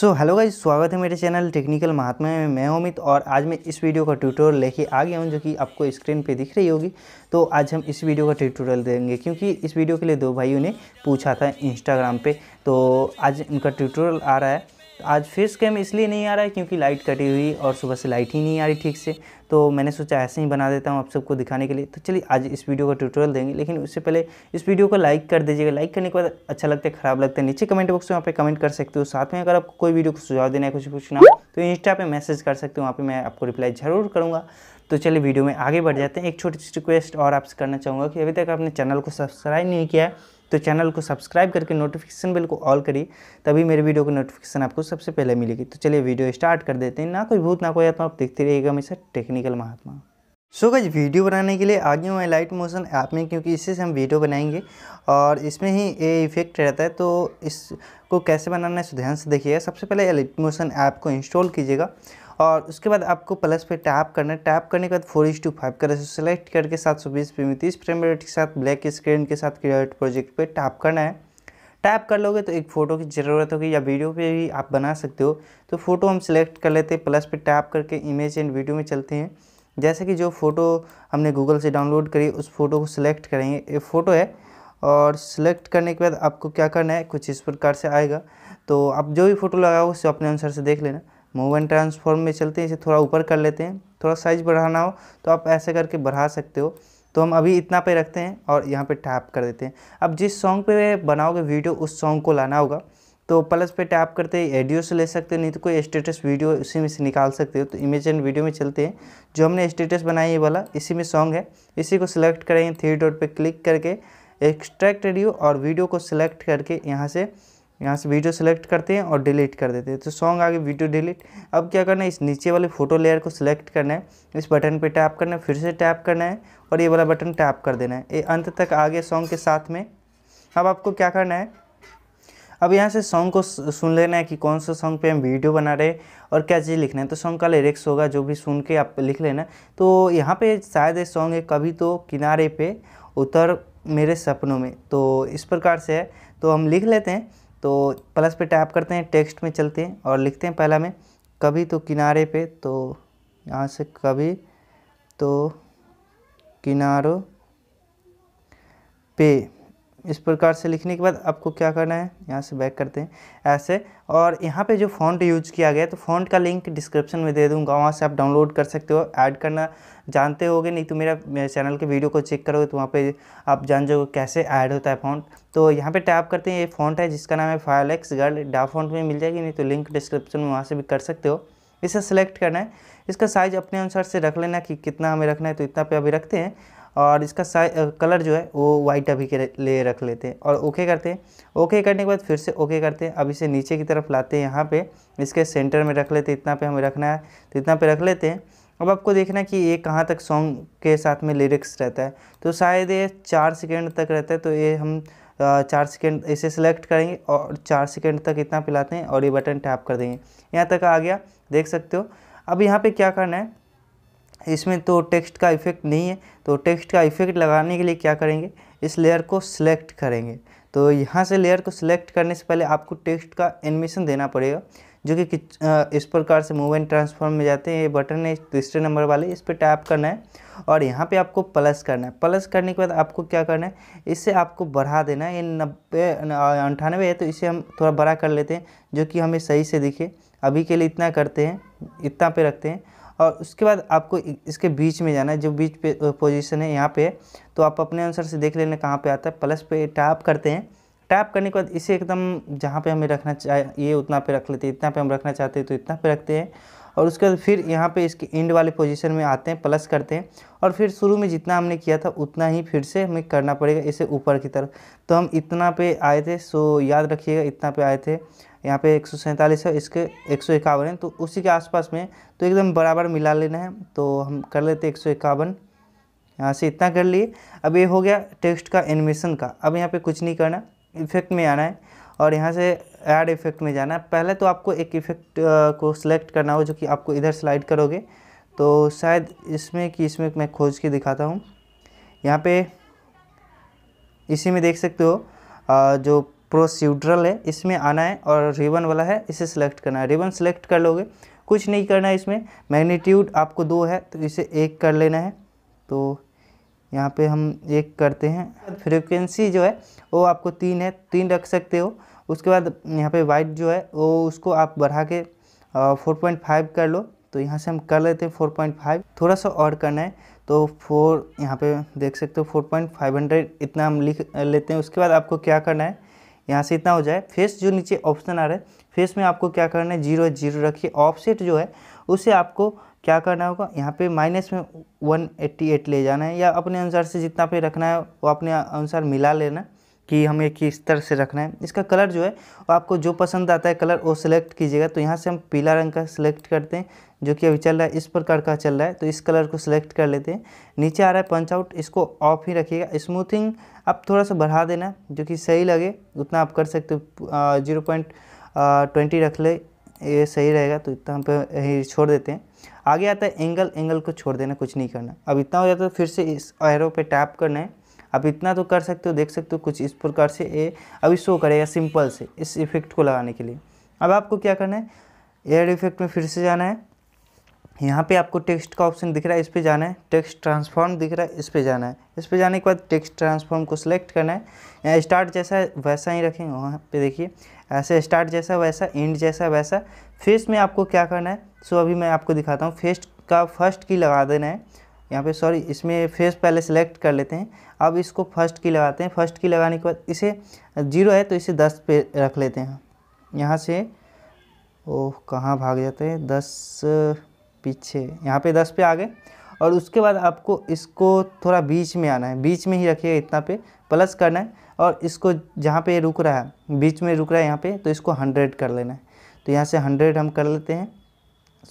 so hello guys स्वागत है मेरे चैनल टेक्निकल महात्मा में मैं अमित और आज मैं इस वीडियो का ट्यूटोरियल लेके आ गया हूँ जो कि आपको स्क्रीन पे दिख रही होगी तो आज हम इस वीडियो का ट्यूटोरियल देंगे क्योंकि इस वीडियो के लिए दो भाइयों ने पूछा था इंस्टाग्राम पे तो आज उनका ट्यूटोरियल आ रहा है आज फिर कैम इसलिए नहीं आ रहा है क्योंकि लाइट कटी हुई और सुबह से लाइट ही नहीं आ रही ठीक से तो मैंने सोचा ऐसे ही बना देता हूँ आप सबको दिखाने के लिए तो चलिए आज इस वीडियो का ट्यूटोरियल देंगे लेकिन उससे पहले इस वीडियो को लाइक कर दीजिएगा लाइक करने के बाद अच्छा लगता है खराब लगता है नीचे कमेंट बॉक्स में वहाँ पर कमेंट कर सकते हो साथ में अगर आपको कोई वीडियो को सुझाव देना है कुछ पूछना तो इंस्टा पर मैसेज कर सकते हो वहाँ पर मैं आपको रिप्लाई ज़रूर करूँगा तो चलिए वीडियो में आगे बढ़ जाते हैं एक छोटी सी रिक्वेस्ट और आपसे करना चाहूँगा कि अभी तक आपने चैनल को सब्सक्राइब नहीं किया है तो चैनल को सब्सक्राइब करके नोटिफिकेशन बिल को ऑल करिए तभी मेरे वीडियो की नोटिफिकेशन आपको सबसे पहले मिलेगी तो चलिए वीडियो स्टार्ट कर देते हैं ना कोई भूत ना कोई आत्मा आप देखते रहिएगा हमेशा टेक्निकल महात्मा सो गज वीडियो बनाने के लिए आगे हूँ लाइट मोशन ऐप में क्योंकि इससे हम वीडियो बनाएंगे और इसमें ही ये इफेक्ट रहता है तो इसको कैसे बनाना है तो ध्यान से देखिएगा सबसे पहले लाइट मोशन ऐप को इंस्टॉल कीजिएगा और उसके बाद आपको प्लस पे टैप करना है टैप करने के बाद फोर इज टू फाइव का रेसो सेलेक्ट करके सात सौ बीस पी तीस फ्रेम रेट के साथ ब्लैक स्क्रीन के साथ क्रिएट प्रोजेक्ट पे टैप करना है टैप कर लोगे तो एक फ़ोटो की ज़रूरत होगी या वीडियो पे भी आप बना सकते हो तो फ़ोटो हम सिलेक्ट कर लेते हैं प्लस पे टैप करके इमेज एंड वीडियो में चलते हैं जैसे कि जो फ़ोटो हमने गूगल से डाउनलोड करी उस फ़ोटो को सिलेक्ट करेंगे ये फ़ोटो है और सिलेक्ट करने के बाद आपको क्या करना है कुछ इस प्रकार से आएगा तो आप जो भी फ़ोटो लगाओ उसे अपने अनुसार से देख लेना मूव एंड ट्रांसफॉर्म में चलते हैं इसे थोड़ा ऊपर कर लेते हैं थोड़ा साइज बढ़ाना हो तो आप ऐसे करके बढ़ा सकते हो तो हम अभी इतना पे रखते हैं और यहाँ पे टैप कर देते हैं अब जिस सॉन्ग पे बनाओगे वीडियो उस सॉन्ग को लाना होगा तो प्लस पे टैप करते हैं एडियो से ले सकते हो नहीं तो कोई स्टेटस वीडियो उसी में से निकाल सकते हो तो इमेज एंड वीडियो में चलते हैं जो हमने स्टेटस बनाया ये वाला इसी में सॉन्ग है इसी को सिलेक्ट करेंगे थ्री डॉट पर क्लिक करके एक्सट्रैक्ट एडियो और वीडियो को सिलेक्ट करके यहाँ से यहाँ से वीडियो सेलेक्ट करते हैं और डिलीट कर देते हैं तो सॉन्ग आगे वीडियो डिलीट अब क्या करना है इस नीचे वाले फोटो लेयर को सिलेक्ट करना है इस बटन पे टैप करना है फिर से टैप करना है और ये वाला बटन टैप कर देना है ये अंत तक आगे सॉन्ग के साथ में अब आपको क्या करना है अब यहाँ से सॉन्ग को सुन लेना है कि कौन सा सॉन्ग पे हम वीडियो बना रहे हैं और क्या चीज़ लिखना है तो सॉन्ग का लिरिक्स होगा जो भी सुन के आप लिख लेना तो यहाँ पे शायद ये सॉन्ग है कभी तो किनारे पे उतर मेरे सपनों में तो इस प्रकार से है तो हम लिख लेते हैं तो प्लस पे टैप करते हैं टेक्स्ट में चलते हैं और लिखते हैं पहला में कभी तो किनारे पे तो यहाँ से कभी तो किनारों पे इस प्रकार से लिखने के बाद आपको क्या करना है यहाँ से बैक करते हैं ऐसे और यहाँ पे जो फॉन्ट यूज किया गया तो फॉन्ट का लिंक डिस्क्रिप्शन में दे दूँगा वहाँ से आप डाउनलोड कर सकते हो ऐड करना जानते होगे नहीं तो मेरा, चैनल के वीडियो को चेक करोगे तो वहाँ पे आप जान जाओगे कैसे ऐड होता है फॉन्ट तो यहाँ पे टैप करते हैं ये फॉन्ट है जिसका नाम है एक्स गर्ल डा फॉन्ट में मिल जाएगी नहीं तो लिंक डिस्क्रिप्शन में वहाँ से भी कर सकते हो इसे सेलेक्ट करना है इसका साइज़ अपने अनुसार से रख लेना कि कितना हमें रखना है तो इतना पे अभी रखते हैं और इसका कलर जो है वो वाइट अभी के लिए रख लेते हैं और ओके करते हैं ओके करने के बाद फिर से ओके करते हैं अब इसे नीचे की तरफ लाते हैं यहाँ पे इसके सेंटर में रख लेते हैं इतना पे हमें रखना है तो इतना पे रख लेते हैं अब आपको देखना है कि ये कहाँ तक सॉन्ग के साथ में लिरिक्स रहता है तो शायद ये चार सेकेंड तक रहता है तो ये हम चार सेकेंड इसे सेलेक्ट करेंगे और चार सेकेंड तक इतना पिलाते हैं और ये बटन टैप कर देंगे यहाँ तक आ गया देख सकते हो अब यहाँ पे क्या करना है इसमें तो टेक्स्ट का इफेक्ट नहीं है तो टेक्स्ट का इफेक्ट लगाने के लिए क्या करेंगे इस लेयर को सिलेक्ट करेंगे तो यहाँ से लेयर को सिलेक्ट करने से पहले आपको टेक्स्ट का एनिमेशन देना पड़ेगा जो कि इस प्रकार से मूव एंड ट्रांसफॉर्म में जाते हैं ये बटन है तीसरे नंबर वाले इस पर टैप करना है और यहाँ पे आपको प्लस करना है प्लस करने के बाद आपको क्या करना है इससे आपको बढ़ा देना है ये नब्बे अंठानवे है तो इसे हम थोड़ा बड़ा कर लेते हैं जो कि हमें सही से दिखे अभी के लिए इतना करते हैं इतना पे रखते हैं और उसके बाद आपको इसके बीच में जाना है जो बीच पे पोजीशन है यहाँ पे तो आप अपने आंसर से देख लेना कहाँ पे आता है प्लस पे टैप करते हैं टैप करने के बाद इसे एकदम जहाँ पे हमें रखना ये उतना पे रख लेते हैं इतना पे हम रखना चाहते हैं तो इतना पे रखते हैं और उसके बाद फिर यहाँ पर इसके एंड वाले पोजिशन में आते हैं प्लस करते हैं और फिर शुरू में जितना हमने किया था उतना ही फिर से हमें करना पड़ेगा इसे ऊपर की तरफ तो हम इतना पे आए थे सो याद रखिएगा इतना पे आए थे यहाँ पे एक है इसके एक है तो उसी के आसपास में तो एकदम बराबर मिला लेना है तो हम कर लेते एक सौ इक्यावन यहाँ से इतना कर लिए अब ये हो गया टेक्स्ट का एनिमेशन का अब यहाँ पे कुछ नहीं करना इफेक्ट में आना है और यहाँ से ऐड इफेक्ट में जाना है पहले तो आपको एक इफेक्ट को सिलेक्ट करना हो जो कि आपको इधर स्लाइड करोगे तो शायद इसमें कि इसमें मैं खोज के दिखाता हूँ यहाँ पे इसी में देख सकते हो जो प्रोसीड्रल है इसमें आना है और रिबन वाला है इसे सिलेक्ट करना है रिबन सेलेक्ट कर लोगे कुछ नहीं करना है इसमें मैग्नीट्यूड आपको दो है तो इसे एक कर लेना है तो यहाँ पे हम एक करते हैं फ्रीक्वेंसी जो है वो आपको तीन है तीन रख सकते हो उसके बाद यहाँ पे वाइट जो है वो उसको आप बढ़ा के फोर पॉइंट फाइव कर लो तो यहाँ से हम कर लेते हैं फोर पॉइंट फाइव थोड़ा सा और करना है तो फोर यहाँ पे देख सकते हो फोर पॉइंट फाइव हंड्रेड इतना हम लिख लेते हैं उसके बाद आपको क्या करना है यहाँ से इतना हो जाए फेस जो नीचे ऑप्शन आ रहा है फेस में आपको क्या करना है जीरो जीरो रखिए ऑफसेट जो है उसे आपको क्या करना होगा यहाँ पे माइनस में वन एट्टी एट ले जाना है या अपने अनुसार से जितना पे रखना है वो अपने अनुसार मिला लेना कि हमें किस तरह से रखना है इसका कलर जो है वो आपको जो पसंद आता है कलर वो सिलेक्ट कीजिएगा तो यहाँ से हम पीला रंग का सिलेक्ट करते हैं जो कि अभी चल रहा है इस प्रकार का चल रहा है तो इस कलर को सिलेक्ट कर लेते हैं नीचे आ रहा है पंच आउट इसको ऑफ ही रखिएगा स्मूथिंग आप थोड़ा सा बढ़ा देना जो कि सही लगे उतना आप कर सकते हो जीरो पॉइंट ट्वेंटी रख ले ये सही रहेगा तो इतना हम पे यही छोड़ देते हैं आगे आता है एंगल एंगल को छोड़ देना कुछ नहीं करना अब इतना हो जाता है फिर से इस एरो पे टैप करना है आप इतना तो कर सकते हो देख सकते हो कुछ इस प्रकार से ये अभी शो करेगा सिंपल से इस इफेक्ट को लगाने के लिए अब आपको क्या करना है एयर इफेक्ट में फिर से जाना है यहाँ पे आपको टेक्स्ट का ऑप्शन दिख रहा है इस पर जाना है टेक्स्ट ट्रांसफॉर्म दिख रहा है इस पर जाना है इस पर जाने के बाद टेक्स्ट ट्रांसफॉर्म को सिलेक्ट करना है यहाँ स्टार्ट जैसा वैसा ही रखेंगे वहाँ पे देखिए ऐसे स्टार्ट जैसा वैसा एंड जैसा वैसा फेस में आपको क्या करना है सो अभी मैं आपको दिखाता हूँ फेस का फर्स्ट की लगा देना है यहाँ पे सॉरी इसमें फेस पहले सेलेक्ट कर लेते हैं अब इसको फर्स्ट की लगाते हैं फर्स्ट की लगाने के बाद इसे जीरो है तो इसे दस पे रख लेते हैं यहाँ से ओह कहाँ भाग जाते हैं दस पीछे यहाँ पे दस पे आ गए और उसके बाद आपको इसको थोड़ा बीच में आना है बीच में ही रखिएगा इतना पे प्लस करना है और इसको जहाँ पे रुक रहा है बीच में रुक रहा है यहाँ पे तो इसको हंड्रेड कर लेना है तो यहाँ से हंड्रेड हम कर लेते हैं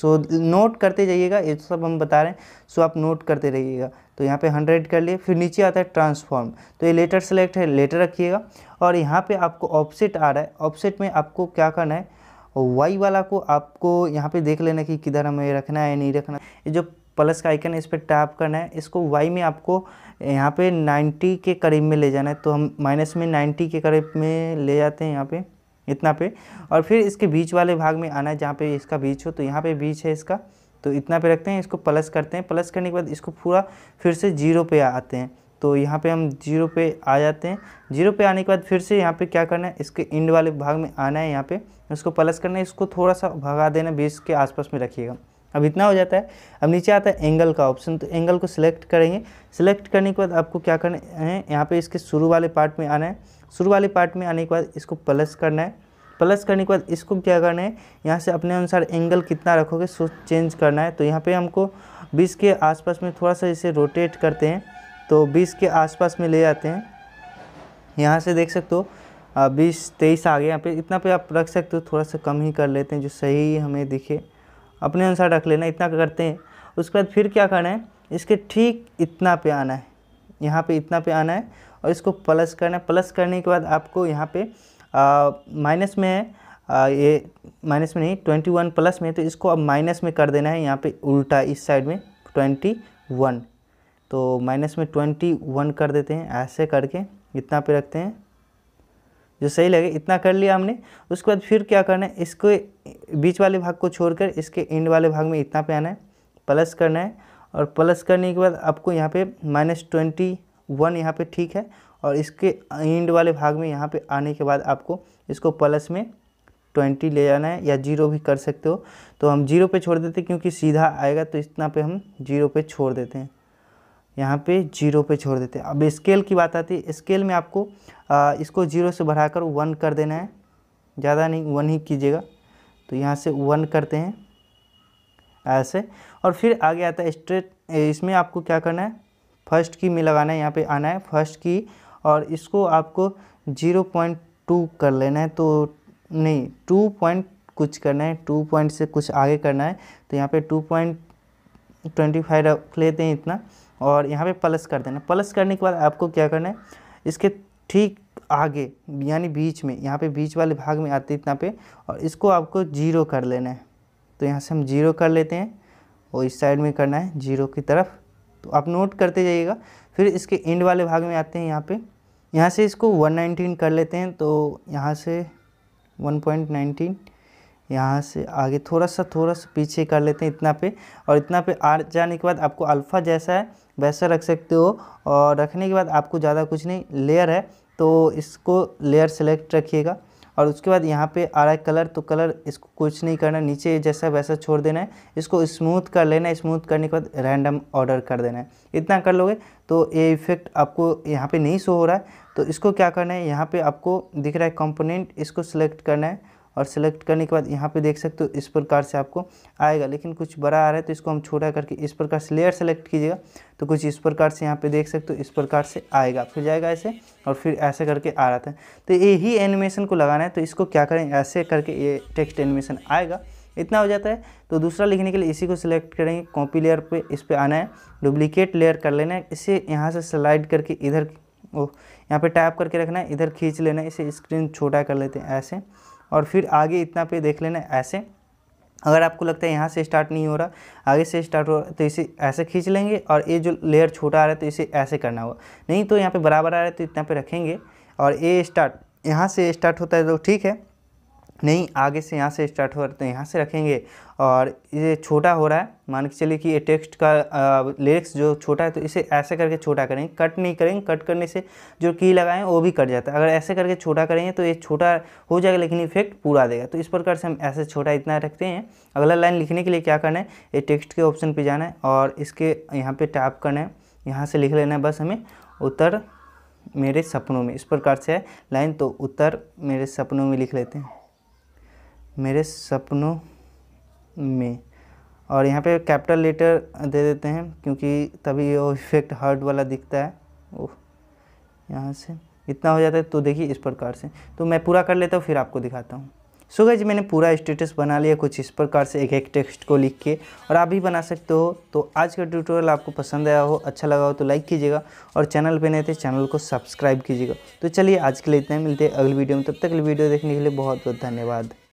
सो नोट करते जाइएगा ये सब हम बता रहे हैं सो so, आप नोट करते रहिएगा तो यहाँ पे हंड्रेड कर लिए फिर नीचे आता है ट्रांसफॉर्म तो ये लेटर सेलेक्ट है लेटर रखिएगा और यहाँ पे आपको ऑफसेट आ रहा है ऑफसेट में आपको क्या करना है वाई वाला को आपको यहाँ पे देख लेना कि किधर हमें रखना है नहीं रखना ये जो प्लस का आइकन है इस पर टैप करना है इसको वाई में आपको यहाँ पर नाइन्टी के करीब में ले जाना है तो हम माइनस में नाइन्टी के करीब में ले जाते हैं यहाँ पर इतना पे और फिर इसके बीच वाले भाग में आना है जहाँ पे इसका बीच हो तो यहाँ पे बीच है इसका तो इतना पे रखते हैं इसको प्लस करते हैं प्लस करने के बाद इसको पूरा फिर से जीरो पे आते हैं तो यहाँ पे हम जीरो पे आ जाते हैं जीरो पे आने के बाद फिर से यहाँ पे क्या करना है इसके इंड वाले भाग में आना है यहाँ पे इसको प्लस करना है इसको थोड़ा सा भगा देना बीच के आसपास में रखिएगा अब इतना हो जाता है अब नीचे आता है एंगल का ऑप्शन तो एंगल को सिलेक्ट करेंगे सिलेक्ट करने के बाद आपको क्या करना है यहाँ पे इसके शुरू वाले पार्ट में आना है शुरू वाले पार्ट में आने के बाद इसको प्लस करना है प्लस करने के बाद इसको क्या करना है यहाँ से अपने अनुसार एंगल कितना रखोगे सो चेंज करना है तो यहाँ पे हमको 20 के आसपास में थोड़ा सा इसे रोटेट करते हैं तो 20 के आसपास में ले जाते हैं यहाँ से देख सकते हो बीस तेईस आ गया यहाँ पे इतना पे आप रख सकते हो थोड़ा सा कम ही कर लेते हैं जो सही हमें दिखे अपने अनुसार रख लेना इतना करते हैं उसके बाद फिर क्या करना है इसके ठीक इतना पे आना है यहाँ पे इतना पे आना है और इसको प्लस करना है प्लस करने के बाद आपको यहाँ पे माइनस में है आ, ये माइनस में नहीं ट्वेंटी वन प्लस में तो इसको अब माइनस में कर देना है यहाँ पे उल्टा इस साइड में ट्वेंटी वन तो माइनस में ट्वेंटी वन कर देते हैं ऐसे करके इतना पे रखते हैं जो सही लगे इतना कर लिया हमने उसके बाद फिर क्या करना है इसको बीच वाले भाग को छोड़कर इसके एंड वाले भाग में इतना पे आना है प्लस करना है और प्लस करने के बाद आपको यहाँ पे माइनस ट्वेंटी वन यहाँ पे ठीक है और इसके एंड वाले भाग में यहाँ पे आने के बाद आपको इसको प्लस में ट्वेंटी ले जाना है या जीरो भी कर सकते हो तो हम जीरो पे छोड़ देते क्योंकि सीधा आएगा तो इतना पे हम जीरो पे छोड़ देते हैं यहाँ पे जीरो पे छोड़ देते हैं अब स्केल की बात आती है स्केल में आपको आ, इसको जीरो से बढ़ाकर वन कर देना है ज़्यादा नहीं वन ही कीजिएगा तो यहाँ से वन करते हैं ऐसे और फिर आगे आता है स्ट्रेट इसमें आपको क्या करना है फर्स्ट की में लगाना है यहाँ पे आना है फर्स्ट की और इसको आपको जीरो पॉइंट टू कर लेना है तो नहीं टू पॉइंट कुछ करना है टू पॉइंट से कुछ आगे करना है तो यहाँ पे टू पॉइंट ट्वेंटी फाइव रख लेते हैं इतना और यहाँ पे प्लस कर देना प्लस करने के बाद आपको क्या करना है इसके ठीक आगे यानी बीच में यहाँ पे बीच वाले भाग में आते इतना पे और इसको आपको जीरो कर लेना है तो यहाँ से हम जीरो कर लेते हैं और इस साइड में करना है जीरो की तरफ तो आप नोट करते जाइएगा फिर इसके एंड वाले भाग में आते हैं यहाँ पे यहाँ से इसको 119 कर लेते हैं तो यहाँ से 1.19 यहाँ से आगे थोड़ा सा थोड़ा सा पीछे कर लेते हैं इतना पे और इतना पे आ जाने के बाद आपको अल्फ़ा जैसा है वैसा रख सकते हो और रखने के बाद आपको ज़्यादा कुछ नहीं लेयर है तो इसको लेयर सेलेक्ट रखिएगा और उसके बाद यहाँ पे आ रहा है कलर तो कलर इसको कुछ नहीं करना नीचे जैसा वैसा छोड़ देना है इसको स्मूथ कर लेना है स्मूथ करने के बाद रैंडम ऑर्डर कर देना है इतना कर लोगे तो ये इफेक्ट आपको यहाँ पे नहीं शो हो रहा है तो इसको क्या करना है यहाँ पे आपको दिख रहा है कंपोनेंट इसको सिलेक्ट करना है और सेलेक्ट करने के बाद यहाँ पे देख सकते हो इस प्रकार से आपको आएगा लेकिन कुछ बड़ा आ रहा है तो इसको हम छोटा करके इस प्रकार से लेयर सेलेक्ट कीजिएगा तो कुछ इस प्रकार से यहाँ पे देख सकते हो इस प्रकार से आएगा फिर जाएगा ऐसे और फिर ऐसे करके आ रहा था तो यही एनिमेशन को लगाना है तो इसको क्या करें ऐसे करके ये टेक्स्ट एनिमेशन आएगा इतना हो जाता है तो दूसरा लिखने के लिए इसी को सिलेक्ट करेंगे कॉपी लेयर पर इस पर आना है डुप्लीकेट लेयर कर लेना है इसे यहाँ से स्लाइड करके इधर ओह यहाँ पे टैप करके रखना है इधर खींच लेना है इसे स्क्रीन छोटा कर लेते हैं ऐसे और फिर आगे इतना पे देख लेना ऐसे अगर आपको लगता है यहाँ से स्टार्ट नहीं हो रहा आगे से स्टार्ट हो रहा तो इसे ऐसे खींच लेंगे और ये जो लेयर छोटा आ रहा है तो इसे ऐसे करना होगा नहीं तो यहाँ पे बराबर आ रहा है तो इतना पे रखेंगे और ये स्टार्ट यहाँ से स्टार्ट होता है तो ठीक है नहीं आगे से यहाँ से स्टार्ट हो रहे तो यहाँ से रखेंगे और ये छोटा हो रहा है मान के चलिए कि ये टेक्स्ट का लिरिक्स जो छोटा है तो इसे ऐसे करके छोटा करेंगे कट नहीं करेंगे कट करने से जो की लगाएं वो भी कट जाता है अगर ऐसे करके छोटा करेंगे तो ये छोटा हो जाएगा लेकिन इफेक्ट पूरा देगा तो इस प्रकार से हम ऐसे छोटा इतना रखते हैं अगला लाइन लिखने के लिए क्या करना है ये टेक्स्ट के ऑप्शन पर जाना है और इसके यहाँ पर टैप करना है यहाँ से लिख लेना है बस हमें उत्तर मेरे सपनों में इस प्रकार से है लाइन तो उत्तर मेरे सपनों में लिख लेते हैं मेरे सपनों में और यहाँ पे कैपिटल लेटर दे देते हैं क्योंकि तभी वो इफेक्ट हर्ट वाला दिखता है ओह यहाँ से इतना हो जाता है तो देखिए इस प्रकार से तो मैं पूरा कर लेता हूँ फिर आपको दिखाता हूँ सो गई मैंने पूरा स्टेटस बना लिया कुछ इस प्रकार से एक एक टेक्स्ट को लिख के और आप भी बना सकते हो तो आज का ट्यूटोरियल आपको पसंद आया हो अच्छा लगा हो तो लाइक कीजिएगा और चैनल पे नए थे चैनल को सब्सक्राइब कीजिएगा तो चलिए आज के लिए इतना ही मिलते हैं अगली वीडियो में तब तक वीडियो देखने के लिए बहुत बहुत धन्यवाद